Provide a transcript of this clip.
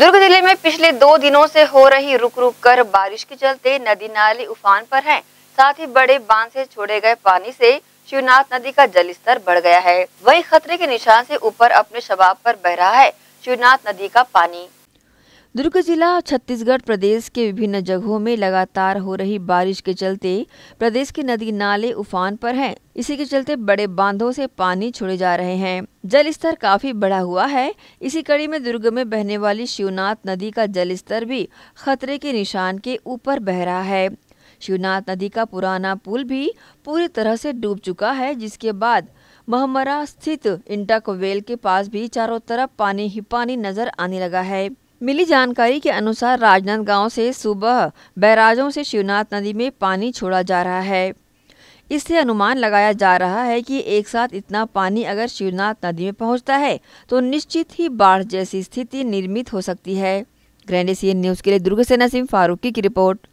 दुर्ग जिले में पिछले दो दिनों से हो रही रुक रुक कर बारिश के चलते नदी नाले उफान पर हैं। साथ ही बड़े बांध से छोड़े गए पानी से शिवनाथ नदी का जलस्तर बढ़ गया है वहीं खतरे के निशान से ऊपर अपने शबाब पर बह रहा है शिवनाथ नदी का पानी दुर्ग जिला छत्तीसगढ़ प्रदेश के विभिन्न जगहों में लगातार हो रही बारिश के चलते प्रदेश के नदी नाले उफान पर हैं। इसी के चलते बड़े बांधों से पानी छोड़े जा रहे हैं जल स्तर काफी बढ़ा हुआ है इसी कड़ी में दुर्ग में बहने वाली शिवनाथ नदी का जल स्तर भी खतरे के निशान के ऊपर बह रहा है शिवनाथ नदी का पुराना पुल भी पूरी तरह से डूब चुका है जिसके बाद महमरा स्थित इंटक वेल के पास भी चारों तरफ पानी ही पानी नजर आने लगा है मिली जानकारी के अनुसार राजनांदगांव से सुबह बैराजों से शिवनाथ नदी में पानी छोड़ा जा रहा है इससे अनुमान लगाया जा रहा है कि एक साथ इतना पानी अगर शिवनाथ नदी में पहुंचता है तो निश्चित ही बाढ़ जैसी स्थिति निर्मित हो सकती है ग्रैंड एशियन न्यूज़ के लिए दुर्गसेना सिंह फारूकी की रिपोर्ट